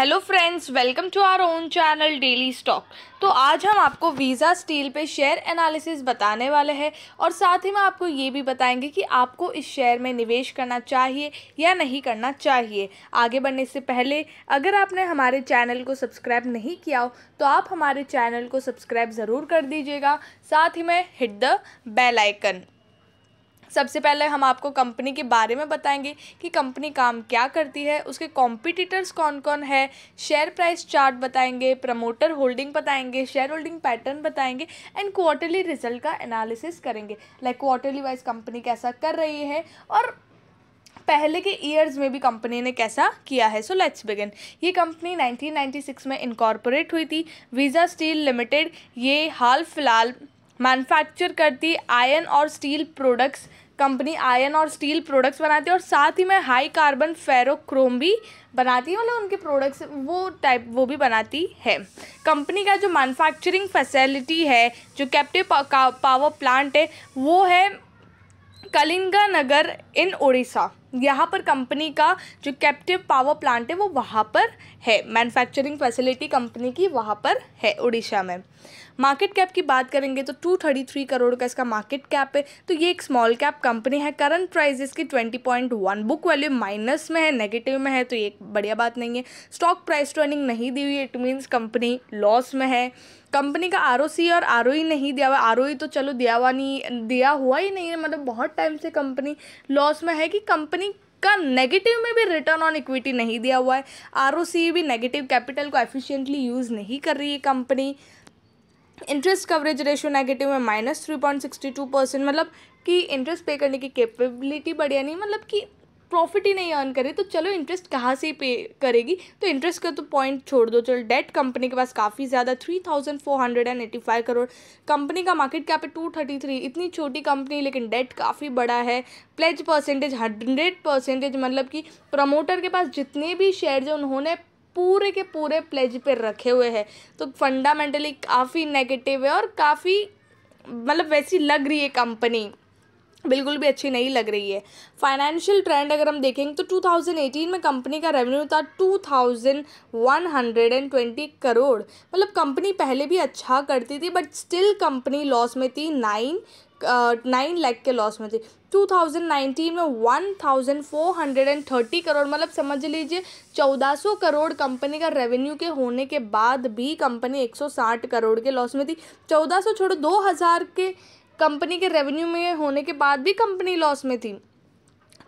hello friends welcome to our own channel daily stock तो आज हम आपको वीज़ा स्टील पे शेयर एनालिसिस बताने वाले हैं और साथ ही में आपको ये भी बताएंगे कि आपको इस शेयर में निवेश करना चाहिए या नहीं करना चाहिए आगे बढ़ने से पहले अगर आपने हमारे चैनल को सब्सक्राइब नहीं किया हो तो आप हमारे चैनल को सब्सक्राइब ज़रूर कर दीजिएगा साथ ही में हिट द बेलाइकन सबसे पहले हम आपको कंपनी के बारे में बताएंगे कि कंपनी काम क्या करती है उसके कॉम्पिटिटर्स कौन कौन है शेयर प्राइस चार्ट बताएंगे प्रमोटर होल्डिंग बताएंगे शेयर होल्डिंग पैटर्न बताएंगे एंड क्वार्टरली रिजल्ट का एनालिसिस करेंगे लाइक क्वार्टरली वाइज कंपनी कैसा कर रही है और पहले के ईयर्स में भी कंपनी ने कैसा किया है सो लेट्स बिगिन ये कंपनी 1996 में इनकॉर्पोरेट हुई थी वीज़ा स्टील लिमिटेड ये हाल फिलहाल मैन्युफैक्चर करती आयरन और स्टील प्रोडक्ट्स कंपनी आयन और स्टील प्रोडक्ट्स बनाती है और साथ ही में हाई कार्बन फेरोक्रोम भी बनाती है मतलब उनके प्रोडक्ट्स वो टाइप वो भी बनाती है कंपनी का जो मैन्युफैक्चरिंग फैसिलिटी है जो कैप्टिव पावर प्लांट है वो है कलिंगा नगर इन उड़ीसा यहाँ पर कंपनी का जो कैप्टिव पावर प्लांट है वो वहाँ पर है मैन्युफैक्चरिंग फैसिलिटी कंपनी की वहाँ पर है उड़ीसा में मार्केट कैप की बात करेंगे तो टू थर्टी थ्री करोड़ का इसका मार्केट कैप है तो ये एक स्मॉल कैप कंपनी है करंट प्राइस इसकी twenty point one book value minus में है नेगेटिव में है तो ये एक बढ़िया बात नहीं है स्टॉक प्राइस ट्रेनिंग नहीं दी हुई है इट मीन्स कंपनी लॉस में है कंपनी का आर और आर e नहीं दिया हुआ आर e तो चलो दिया हुआ नहीं दिया हुआ ही नहीं है मतलब बहुत टाइम से कंपनी लॉस में है कि कंपनी का नेगेटिव में भी रिटर्न ऑन इक्विटी नहीं दिया हुआ है आर भी नेगेटिव कैपिटल को एफिशिएंटली यूज़ नहीं कर रही है company interest coverage ratio negative है minus three point sixty two percent मतलब कि इंटरेस्ट पे करने की कैपेबिलिटी बढ़िया नहीं मतलब कि प्रॉफिट ही नहीं अर्न करे तो चलो इंटरेस्ट कहाँ से पे करेगी तो इंटरेस्ट का तो पॉइंट छोड़ दो चलो डेट कंपनी के पास काफ़ी ज़्यादा three thousand four hundred and eighty five crore company का मार्केट कैप है टू थर्टी थ्री इतनी छोटी कंपनी लेकिन डेट काफ़ी बड़ा है प्लेज परसेंटेज हंड्रेड परसेंटेज मतलब कि प्रमोटर के पास जितने भी शेयर्स हैं उन्होंने पूरे के पूरे प्लेज पे रखे हुए हैं तो फंडामेंटली काफ़ी नेगेटिव है और काफ़ी मतलब वैसी लग रही है कंपनी बिल्कुल भी अच्छी नहीं लग रही है फाइनेंशियल ट्रेंड अगर हम देखेंगे तो 2018 में कंपनी का रेवेन्यू था 2120 करोड़ मतलब कंपनी पहले भी अच्छा करती थी बट स्टिल कंपनी लॉस में थी नाइन नाइन लैख के लॉस में थी 2019 में 1430 करोड़ मतलब समझ लीजिए 1400 करोड़ कंपनी का रेवेन्यू के होने के बाद भी कंपनी 160 करोड़ के लॉस में थी 1400 छोड़ो 2000 के कंपनी के रेवेन्यू में होने के बाद भी कंपनी लॉस में थी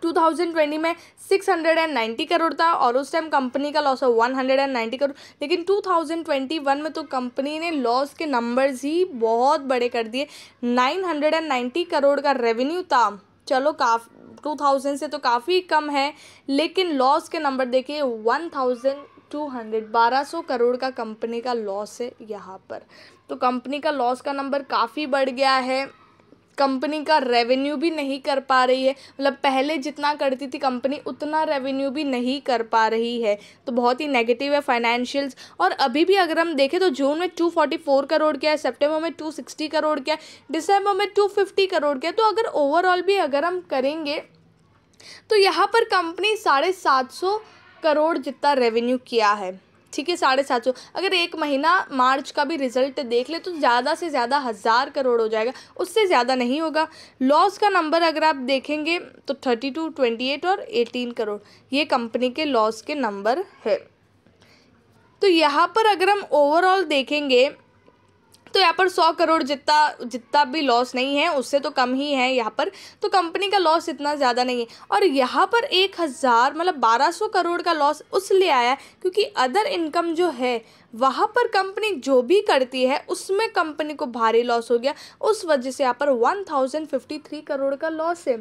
2020 में 690 करोड़ था और उस टाइम कंपनी का लॉस है 190 करोड़ लेकिन 2021 में तो कंपनी ने लॉस के नंबर्स ही बहुत बड़े कर दिए 990 करोड़ का रेवेन्यू था चलो काफ टू थाउजेंड से तो काफ़ी कम है लेकिन लॉस के नंबर देखिए वन थाउजेंड टू हंड्रेड बारह सौ करोड़ का कंपनी का लॉस है यहाँ पर तो कंपनी का लॉस का नंबर काफ़ी बढ़ गया है कंपनी का रेवेन्यू भी नहीं कर पा रही है मतलब पहले जितना करती थी कंपनी उतना रेवेन्यू भी नहीं कर पा रही है तो बहुत ही नेगेटिव है फाइनेंशियल्स और अभी भी अगर हम देखें तो जून में 244 करोड़ क्या है सितंबर में 260 करोड़ क्या है दिसंबर में 250 करोड़ क्या है तो अगर ओवरऑल भी अगर हम करेंगे तो यहाँ पर कंपनी साढ़े सात सौ करोड़ जितना रेवेन्यू किया है ठीक है साढ़े सात सौ अगर एक महीना मार्च का भी रिजल्ट देख ले तो ज़्यादा से ज़्यादा हज़ार करोड़ हो जाएगा उससे ज़्यादा नहीं होगा लॉस का नंबर अगर आप देखेंगे तो थर्टी टू ट्वेंटी एट और एटीन करोड़ ये कंपनी के लॉस के नंबर है तो यहाँ पर अगर हम ओवरऑल देखेंगे तो यहाँ पर सौ करोड़ जितना जितना भी लॉस नहीं है उससे तो कम ही है यहाँ पर तो कंपनी का लॉस इतना ज़्यादा नहीं है और यहाँ पर एक हज़ार मतलब बारह सौ करोड़ का लॉस लिए आया क्योंकि अदर इनकम जो है वहाँ पर कंपनी जो भी करती है उसमें कंपनी को भारी लॉस हो गया उस वजह से यहाँ पर one thousand fifty three crore का लॉस है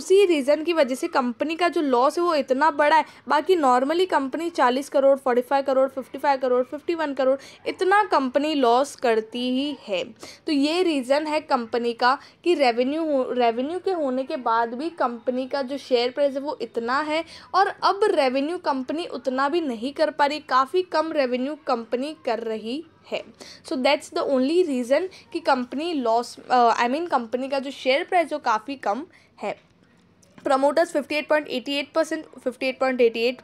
उसी रीज़न की वजह से कंपनी का जो लॉस है वो इतना बड़ा है बाकी नॉर्मली कंपनी चालीस crore forty five crore fifty five crore fifty one crore इतना कंपनी लॉस करती ही है तो ये रीज़न है कंपनी का कि रेवेन्यू रेवेन्यू के होने के बाद भी कंपनी का जो शेयर प्राइस है वो इतना है और अब रेवेन्यू कंपनी उतना भी नहीं कर पा रही काफ़ी कम रेवेन्यू कंपनी कर रही है so that's the only reason कि company loss I mean company का जो शेयर प्राइस वो काफ़ी कम है promoters 58.88 percent fifty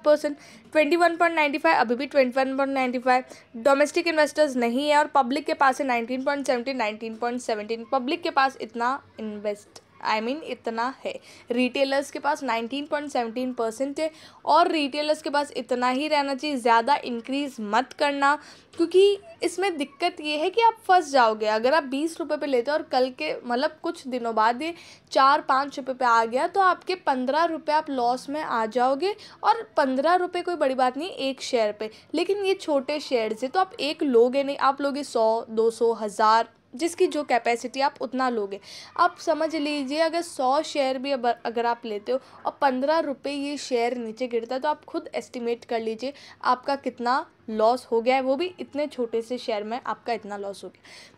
percent twenty अभी भी 21.95 डोमेस्टिक इन्वेस्टर्स नहीं है और पब्लिक के पास है 19.17 19.17 पब्लिक के पास इतना invest I I mean mean, इतना है रिटेलर्स के पास 19.17 परसेंट है और रिटेलर्स के पास इतना ही रहना चाहिए ज़्यादा इंक्रीज़ मत करना क्योंकि इसमें दिक्कत ये है कि आप फंस जाओगे अगर आप बीस रुपये पर लेते हो और कल के मतलब कुछ दिनों बाद ये चार पाँच रुपये पर आ गया तो आपके पंद्रह रुपये आप लॉस में आ जाओगे और पंद्रह रुपये कोई बड़ी बात नहीं एक शेयर पे लेकिन ये छोटे शेयर से तो आप एक लोगे नहीं आप लोगे सौ दो सौ हज़ार जिसकी जो कैपेसिटी आप उतना लोगे आप समझ लीजिए अगर सौ शेयर भी अगर आप लेते हो और पंद्रह रुपये ये शेयर नीचे गिरता है तो आप खुद एस्टिमेट कर लीजिए आपका कितना लॉस हो गया है वो भी इतने छोटे से शेयर में आपका इतना लॉस हो गया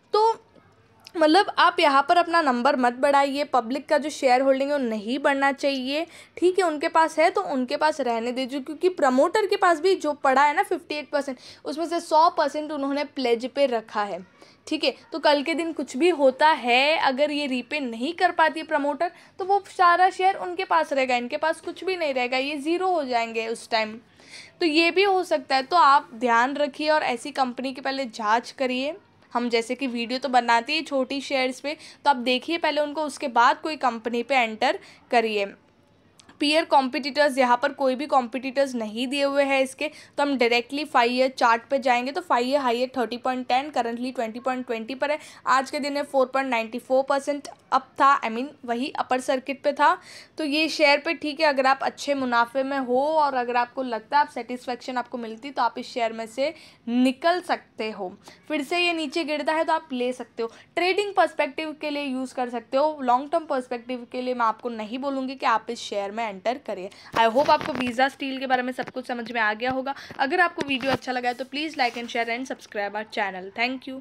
मतलब आप यहाँ पर अपना नंबर मत बढ़ाइए पब्लिक का जो शेयर होल्डिंग है वो नहीं बढ़ना चाहिए ठीक है उनके पास है तो उनके पास रहने दीजिए क्योंकि प्रमोटर के पास भी जो पड़ा है ना फिफ्टी एट परसेंट उसमें से सौ परसेंट उन्होंने प्लेज पे रखा है ठीक है तो कल के दिन कुछ भी होता है अगर ये रीपे नहीं कर पाती प्रमोटर तो वो सारा शेयर उनके पास रहेगा इनके पास कुछ भी नहीं रहेगा ये ज़ीरो हो जाएंगे उस टाइम तो ये भी हो सकता है तो आप ध्यान रखिए और ऐसी कंपनी की पहले जाँच करिए हम जैसे कि वीडियो तो बनाते है छोटी शेयर्स पे तो आप देखिए पहले उनको उसके बाद कोई कंपनी पे एंटर करिए पीयर कॉम्पिटिटर्स यहाँ पर कोई भी कॉम्पिटिटर्स नहीं दिए हुए हैं इसके तो हम डायरेक्टली फाइव ईयर चार्ट पे जाएंगे तो five year high year thirty point ten currently twenty point twenty पर है आज के दिन में four point ninety four percent up था आई I मीन mean, वही अपर सर्किट पे था तो ये शेयर पे ठीक है अगर आप अच्छे मुनाफे में हो और अगर आपको लगता है आप सेटिस्फेक्शन आपको मिलती तो आप इस शेयर में से निकल सकते हो फिर से ये नीचे गिरता है तो आप ले सकते हो ट्रेडिंग पर्सपेक्टिव के लिए यूज़ कर सकते हो लॉन्ग टर्म पर्सपेक्टिव के लिए मैं आपको नहीं बोलूँगी कि आप इस शेयर में एंटर करें आई होप आपको वीज़ा स्टील के बारे में सब कुछ समझ में आ गया होगा अगर आपको वीडियो अच्छा लगा है तो please like and share and subscribe our channel thank you